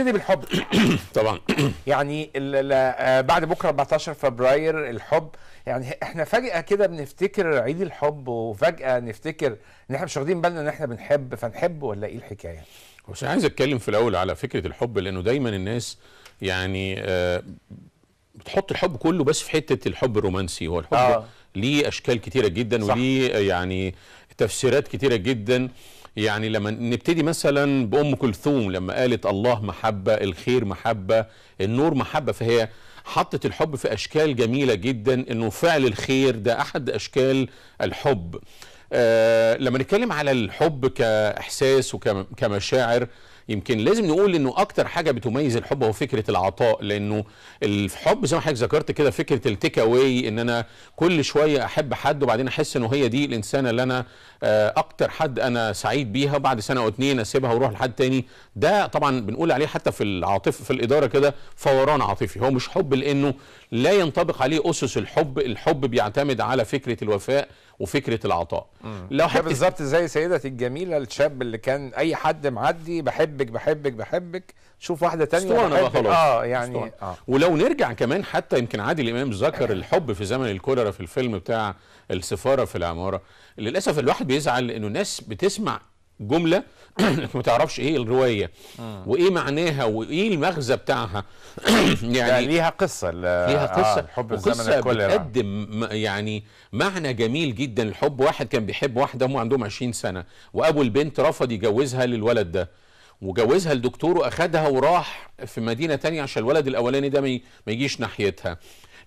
نبتدي بالحب طبعا يعني آه، بعد بكره 14 فبراير الحب يعني احنا فجاه كده بنفتكر عيد الحب وفجاه نفتكر ان احنا مش واخدين بالنا ان احنا بنحب فنحب ولا ايه الحكايه؟ انا عايز اتكلم في الاول على فكره الحب لانه دايما الناس يعني آه بتحط الحب كله بس في حته الحب الرومانسي هو الحب آه. ليه اشكال كتيره جدا صح. وليه يعني تفسيرات كتيره جدا يعني لما نبتدي مثلا بأم كلثوم لما قالت الله محبة الخير محبة النور محبة فهي حطت الحب في أشكال جميلة جدا أنه فعل الخير ده أحد أشكال الحب آه لما نتكلم على الحب كاحساس وكمشاعر يمكن لازم نقول انه اكتر حاجه بتميز الحب هو فكره العطاء لانه الحب زي ما حضرتك ذكرت كده فكره التيك اواي ان انا كل شويه احب حد وبعدين احس انه هي دي الانسانه اللي انا آه، اكتر حد انا سعيد بيها بعد سنه او اتنين اسيبها واروح لحد تاني ده طبعا بنقول عليه حتى في العاطفه في الاداره كده فوران عاطفي هو مش حب لانه لا ينطبق عليه اسس الحب الحب بيعتمد على فكره الوفاء وفكره العطاء لو حد بالظبط زي سيدتي الجميله الشاب اللي كان اي حد معدي بحبك بحبك بحبك شوف واحده ثانيه اه يعني استوانة. آه. ولو نرجع كمان حتى يمكن عادل امام ذكر الحب في زمن الكوليرا في الفيلم بتاع السفاره في العماره للاسف الواحد بيزعل انه الناس بتسمع جمله انت آه. ما تعرفش ايه الروايه آه. وايه معناها وايه المغزى بتاعها يعني, يعني ليها قصه ليها قصه آه حب الزمن الكل بتقدم يعني معنى جميل جدا الحب واحد كان بيحب واحده هم عندهم 20 سنه وابو البنت رفض يجوزها للولد ده وجوزها لدكتور واخدها وراح في مدينه تانية عشان الولد الاولاني ده ما يجيش ناحيتها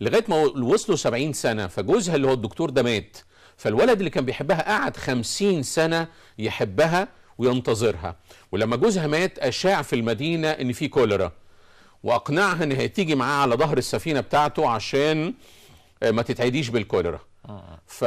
لغايه ما وصلوا 70 سنه فجوزها اللي هو الدكتور ده مات فالولد اللي كان بيحبها قعد خمسين سنة يحبها وينتظرها ولما جوزها مات أشاع في المدينة إن في كوليرا وأقنعها إن هي تيجي معاه على ظهر السفينة بتاعته عشان آه، ما تتعديش بالكوليرا ف...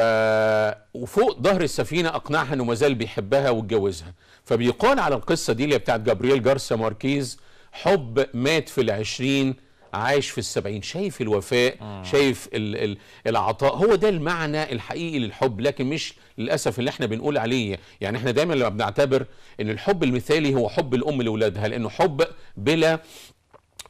وفوق ظهر السفينة أقنعها إنه مازال بيحبها واتجوزها فبيقال على القصة دي اللي بتاعت جابرييل جارسيا ماركيز حب مات في العشرين عايش في السبعين شايف الوفاء آه. شايف الـ الـ العطاء هو ده المعنى الحقيقي للحب لكن مش للأسف اللي احنا بنقول عليه يعني احنا دايما لما بنعتبر ان الحب المثالي هو حب الأم لأولادها لأنه حب بلا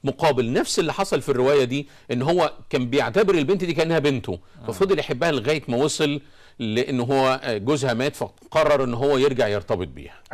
مقابل نفس اللي حصل في الرواية دي ان هو كان بيعتبر البنت دي كأنها بنته آه. ففضل يحبها لغاية ما وصل لأنه هو جوزها مات فقرر ان هو يرجع يرتبط بيها